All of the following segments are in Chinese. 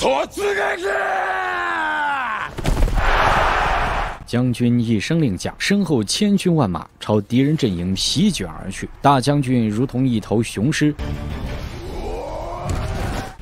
从此开始，将军一声令下，身后千军万马朝敌人阵营席卷而去。大将军如同一头雄狮。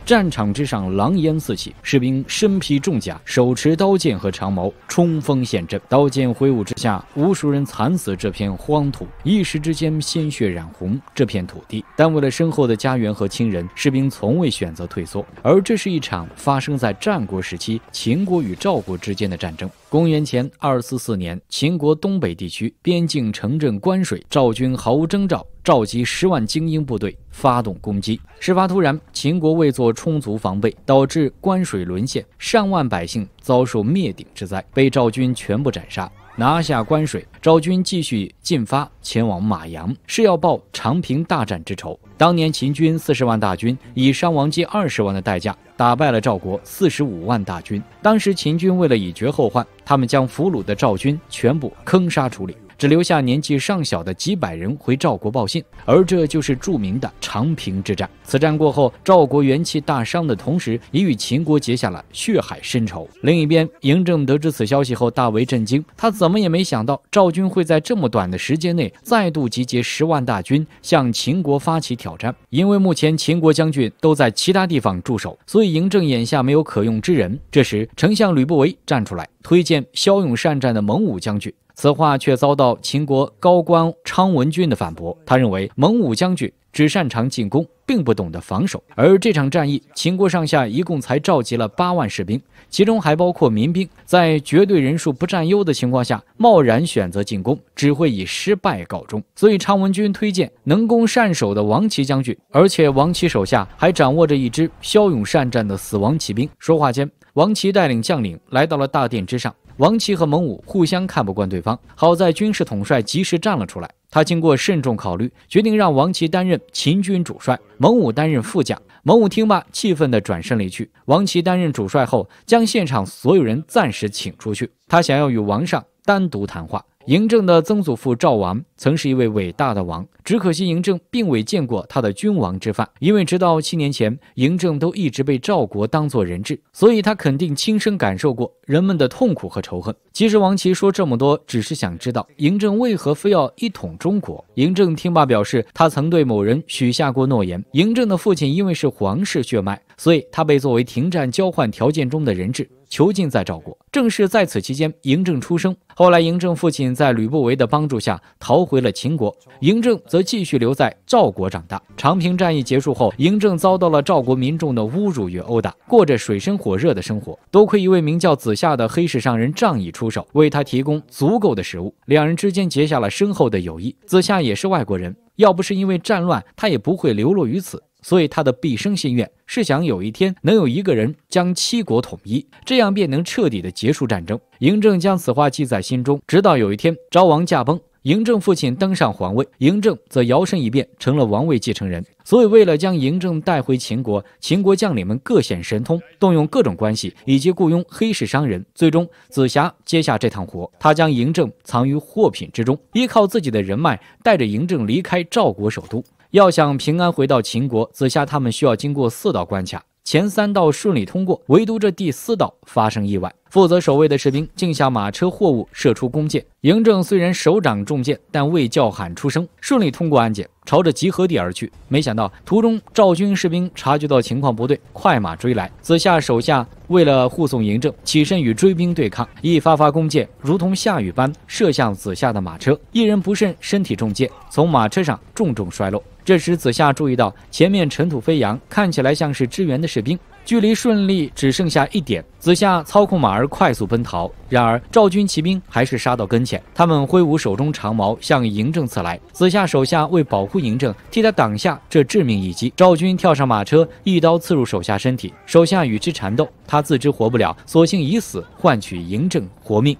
战场之上，狼烟四起，士兵身披重甲，手持刀剑和长矛，冲锋陷阵。刀剑挥舞之下，无数人惨死。这片荒土，一时之间，鲜血染红这片土地。但为了身后的家园和亲人，士兵从未选择退缩。而这是一场发生在战国时期秦国与赵国之间的战争。公元前二四四年，秦国东北地区边境城镇关水，赵军毫无征兆。召集十万精英部队发动攻击。事发突然，秦国未做充足防备，导致关水沦陷，上万百姓遭受灭顶之灾，被赵军全部斩杀。拿下关水，赵军继续进发，前往马阳，是要报长平大战之仇。当年秦军四十万大军，以伤亡近二十万的代价，打败了赵国四十五万大军。当时秦军为了以绝后患，他们将俘虏的赵军全部坑杀处理。只留下年纪尚小的几百人回赵国报信，而这就是著名的长平之战。此战过后，赵国元气大伤的同时，也与秦国结下了血海深仇。另一边，嬴政得知此消息后大为震惊，他怎么也没想到赵军会在这么短的时间内再度集结十万大军向秦国发起挑战。因为目前秦国将军都在其他地方驻守，所以嬴政眼下没有可用之人。这时，丞相吕不韦站出来推荐骁勇善战的蒙武将军。此话却遭到秦国高官昌文君的反驳。他认为蒙武将军只擅长进攻，并不懂得防守。而这场战役，秦国上下一共才召集了八万士兵，其中还包括民兵。在绝对人数不占优的情况下，贸然选择进攻，只会以失败告终。所以昌文君推荐能攻善守的王奇将军，而且王奇手下还掌握着一支骁勇善战的死亡骑兵。说话间，王奇带领将领来到了大殿之上。王琦和蒙武互相看不惯对方，好在军事统帅及时站了出来。他经过慎重考虑，决定让王琦担任秦军主帅，蒙武担任副将。蒙武听罢，气愤地转身离去。王琦担任主帅后，将现场所有人暂时请出去，他想要与王上单独谈话。嬴政的曾祖父赵王曾是一位伟大的王，只可惜嬴政并未见过他的君王之范，因为直到七年前，嬴政都一直被赵国当做人质，所以他肯定亲身感受过人们的痛苦和仇恨。其实王琦说这么多，只是想知道嬴政为何非要一统中国。嬴政听罢表示，他曾对某人许下过诺言。嬴政的父亲因为是皇室血脉，所以他被作为停战交换条件中的人质囚禁在赵国。正是在此期间，嬴政出生。后来，嬴政父亲在吕不韦的帮助下逃回了秦国，嬴政则继续留在赵国长大。长平战役结束后，嬴政遭到了赵国民众的侮辱与殴打，过着水深火热的生活。多亏一位名叫子夏的黑市商人仗义出。出手为他提供足够的食物，两人之间结下了深厚的友谊。子夏也是外国人，要不是因为战乱，他也不会流落于此。所以他的毕生心愿是想有一天能有一个人将七国统一，这样便能彻底的结束战争。嬴政将此话记在心中，直到有一天昭王驾崩。嬴政父亲登上皇位，嬴政则摇身一变成了王位继承人。所以，为了将嬴政带回秦国，秦国将领们各显神通，动用各种关系，以及雇佣黑市商人。最终，紫霞接下这趟活，他将嬴政藏于货品之中，依靠自己的人脉，带着嬴政离开赵国首都。要想平安回到秦国，紫霞他们需要经过四道关卡。前三道顺利通过，唯独这第四道发生意外。负责守卫的士兵竟向马车货物射出弓箭。嬴政虽然手掌中箭，但未叫喊出声，顺利通过安检，朝着集合地而去。没想到途中赵军士兵察觉到情况不对，快马追来。子夏手下为了护送嬴政，起身与追兵对抗，一发发弓箭如同下雨般射向子夏的马车。一人不慎身体中箭，从马车上重重摔落。这时，子夏注意到前面尘土飞扬，看起来像是支援的士兵，距离顺利只剩下一点。子夏操控马儿快速奔逃，然而赵军骑兵还是杀到跟前，他们挥舞手中长矛向嬴政刺来。子夏手下为保护嬴政，替他挡下这致命一击。赵军跳上马车，一刀刺入手下身体，手下与之缠斗，他自知活不了，索性以死换取嬴政活命。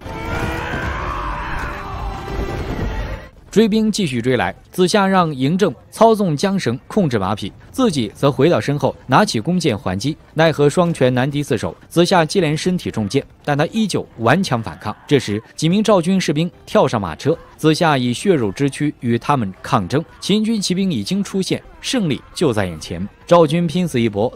追兵继续追来，子夏让嬴政操纵缰绳控制马匹，自己则回到身后拿起弓箭还击。奈何双拳难敌四手，子夏接连身体中箭，但他依旧顽强反抗。这时，几名赵军士兵跳上马车，子夏以血肉之躯与他们抗争。秦军骑兵已经出现，胜利就在眼前，赵军拼死一搏。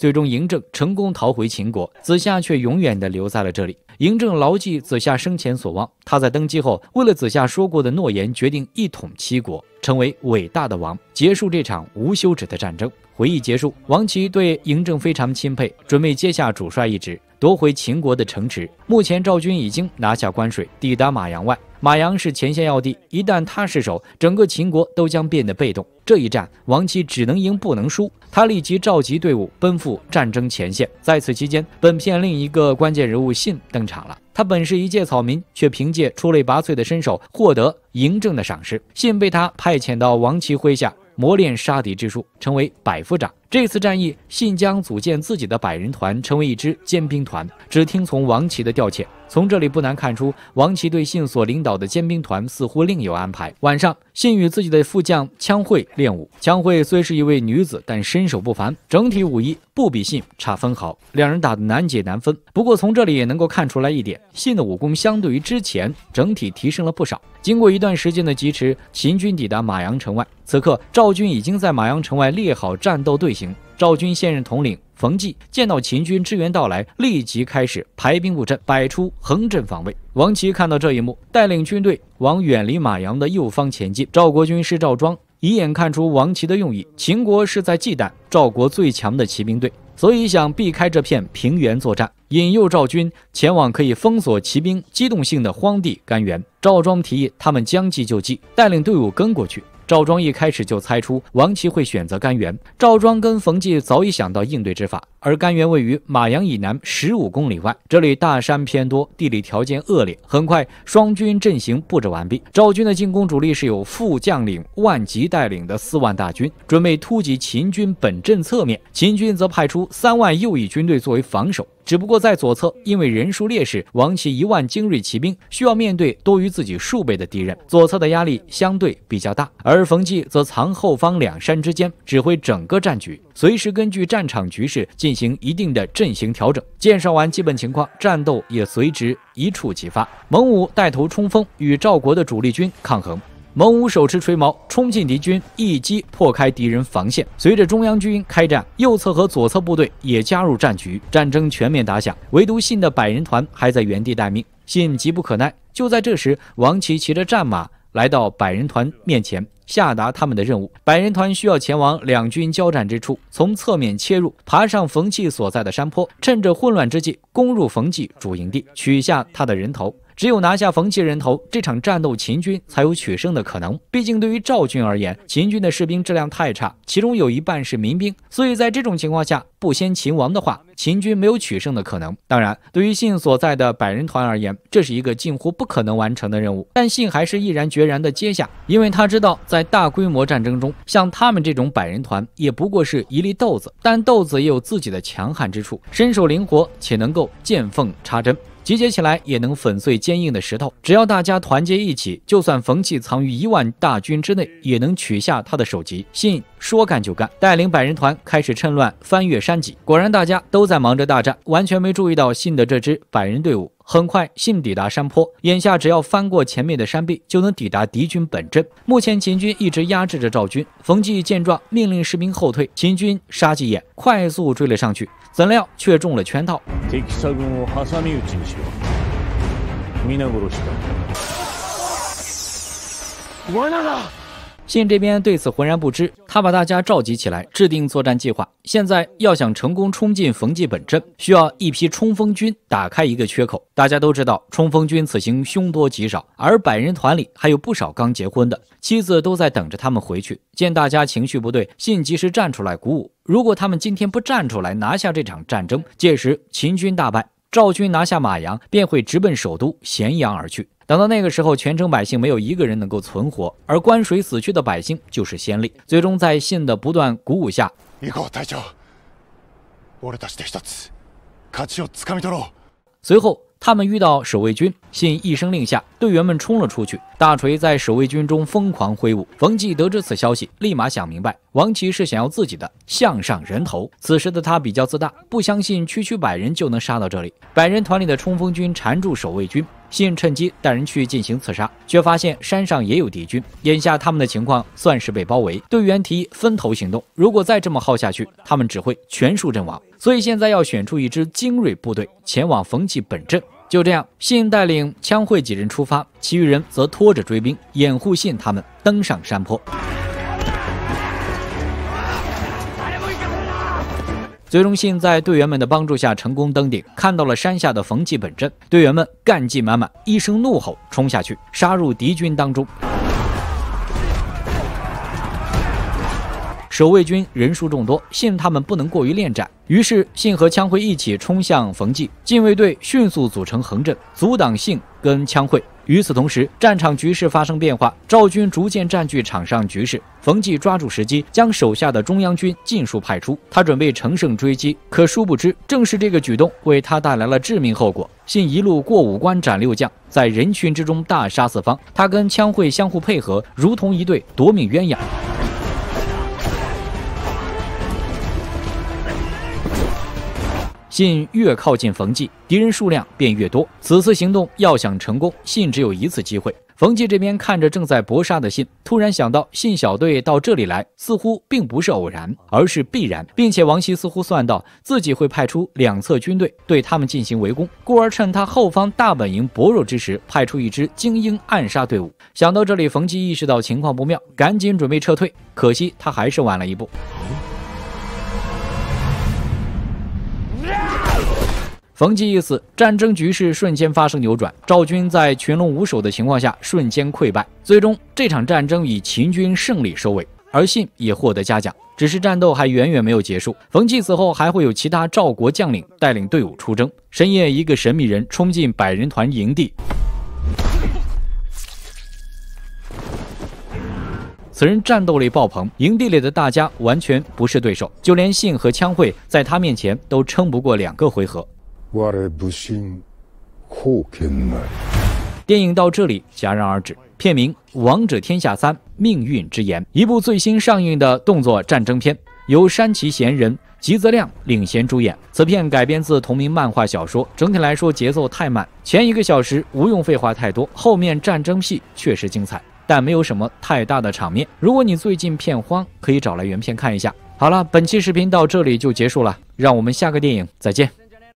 最终，嬴政成功逃回秦国，子夏却永远地留在了这里。嬴政牢记子夏生前所望，他在登基后，为了子夏说过的诺言，决定一统七国，成为伟大的王，结束这场无休止的战争。回忆结束，王琦对嬴政非常钦佩，准备接下主帅一职，夺回秦国的城池。目前，赵军已经拿下关水，抵达马阳外。马阳是前线要地，一旦他失守，整个秦国都将变得被动。这一战，王琦只能赢不能输。他立即召集队伍，奔赴战争前线。在此期间，本片另一个关键人物信登场了。他本是一介草民，却凭借出类拔萃的身手，获得嬴政的赏识。信被他派遣到王琦麾下，磨练杀敌之术，成为百夫长。这次战役，信将组建自己的百人团，成为一支尖兵团，只听从王琦的调遣。从这里不难看出，王琦对信所领导的尖兵团似乎另有安排。晚上，信与自己的副将羌慧练武。羌慧虽是一位女子，但身手不凡，整体武艺不比信差分毫。两人打得难解难分。不过从这里也能够看出来一点，信的武功相对于之前整体提升了不少。经过一段时间的疾驰，秦军抵达马阳城外。此刻，赵军已经在马阳城外列好战斗队形。赵军现任统领冯骥见到秦军支援到来，立即开始排兵布阵，摆出横阵防卫。王奇看到这一幕，带领军队往远离马阳的右方前进。赵国军师赵庄一眼看出王奇的用意，秦国是在忌惮赵国最强的骑兵队，所以想避开这片平原作战，引诱赵军前往可以封锁骑兵机动性的荒地甘原。赵庄提议他们将计就计，带领队伍跟过去。赵庄一开始就猜出王琦会选择甘源。赵庄跟冯骥早已想到应对之法，而甘源位于马阳以南十五公里外，这里大山偏多，地理条件恶劣。很快，双军阵型布置完毕。赵军的进攻主力是由副将领万吉带领的四万大军，准备突击秦军本阵侧面。秦军则派出三万右翼军队作为防守。只不过在左侧，因为人数劣势，王骑一万精锐骑兵需要面对多于自己数倍的敌人，左侧的压力相对比较大。而冯骥则藏后方两山之间，指挥整个战局，随时根据战场局势进行一定的阵型调整。介绍完基本情况，战斗也随之一触即发。蒙武带头冲锋，与赵国的主力军抗衡。蒙武手持锤矛冲进敌军，一击破开敌人防线。随着中央军开战，右侧和左侧部队也加入战局，战争全面打响。唯独信的百人团还在原地待命，信急不可耐。就在这时，王琦骑着战马来到百人团面前，下达他们的任务：百人团需要前往两军交战之处，从侧面切入，爬上冯骥所在的山坡，趁着混乱之际攻入冯骥主营地，取下他的人头。只有拿下冯奇人头，这场战斗秦军才有取胜的可能。毕竟对于赵军而言，秦军的士兵质量太差，其中有一半是民兵，所以在这种情况下，不先秦王的话，秦军没有取胜的可能。当然，对于信所在的百人团而言，这是一个近乎不可能完成的任务，但信还是毅然决然的接下，因为他知道，在大规模战争中，像他们这种百人团也不过是一粒豆子，但豆子也有自己的强悍之处，身手灵活，且能够见缝插针。集结起来也能粉碎坚硬的石头。只要大家团结一起，就算冯骥藏于一万大军之内，也能取下他的首级。信说干就干，带领百人团开始趁乱翻越山脊。果然，大家都在忙着大战，完全没注意到信的这支百人队伍。很快，信抵达山坡。眼下，只要翻过前面的山壁，就能抵达敌军本阵。目前，秦军一直压制着赵军。冯骥见状，命令士兵后退。秦军杀鸡眼快速追了上去，怎料却中了圈套。信这边对此浑然不知，他把大家召集起来制定作战计划。现在要想成功冲进冯继本镇，需要一批冲锋军打开一个缺口。大家都知道，冲锋军此行凶多吉少，而百人团里还有不少刚结婚的妻子都在等着他们回去。见大家情绪不对，信及时站出来鼓舞：如果他们今天不站出来拿下这场战争，届时秦军大败，赵军拿下马阳，便会直奔首都咸阳而去。等到那个时候，全城百姓没有一个人能够存活，而关水死去的百姓就是先例。最终，在信的不断鼓舞下，随后他们遇到守卫军，信一声令下，队员们冲了出去，大锤在守卫军中疯狂挥舞。冯骥得知此消息，立马想明白，王琦是想要自己的项上人头。此时的他比较自大，不相信区区百人就能杀到这里。百人团里的冲锋军缠住守卫军。信趁机带人去进行刺杀，却发现山上也有敌军。眼下他们的情况算是被包围。队员提议分头行动，如果再这么耗下去，他们只会全数阵亡。所以现在要选出一支精锐部队前往冯记本镇。就这样，信带领枪会几人出发，其余人则拖着追兵掩护信他们登上山坡。最终信在队员们的帮助下成功登顶，看到了山下的冯继本镇。队员们干劲满满，一声怒吼冲下去，杀入敌军当中。守卫军人数众多，信他们不能过于恋战，于是信和枪会一起冲向冯继禁卫队，迅速组成横阵阻挡信跟枪会。与此同时，战场局势发生变化，赵军逐渐占据场上局势。冯骥抓住时机，将手下的中央军尽数派出，他准备乘胜追击。可殊不知，正是这个举动为他带来了致命后果。信一路过五关斩六将，在人群之中大杀四方。他跟枪会相互配合，如同一对夺命鸳鸯。信越靠近冯骥，敌人数量便越多。此次行动要想成功，信只有一次机会。冯骥这边看着正在搏杀的信，突然想到，信小队到这里来似乎并不是偶然，而是必然，并且王希似乎算到自己会派出两侧军队对他们进行围攻，故而趁他后方大本营薄弱之时，派出一支精英暗杀队伍。想到这里，冯骥意识到情况不妙，赶紧准备撤退，可惜他还是晚了一步。冯骥一死，战争局势瞬间发生扭转，赵军在群龙无首的情况下瞬间溃败，最终这场战争以秦军胜利收尾，而信也获得嘉奖。只是战斗还远远没有结束，冯骥死后还会有其他赵国将领带领队伍出征。深夜，一个神秘人冲进百人团营地，此人战斗力爆棚，营地里的大家完全不是对手，就连信和枪会在他面前都撑不过两个回合。我不电影到这里戛然而止。片名《王者天下三：命运之言》，一部最新上映的动作战争片，由山崎贤人、吉泽亮领衔主演。此片改编自同名漫画小说。整体来说，节奏太慢，前一个小时无用废话太多，后面战争戏确实精彩，但没有什么太大的场面。如果你最近片荒，可以找来原片看一下。好了，本期视频到这里就结束了，让我们下个电影再见。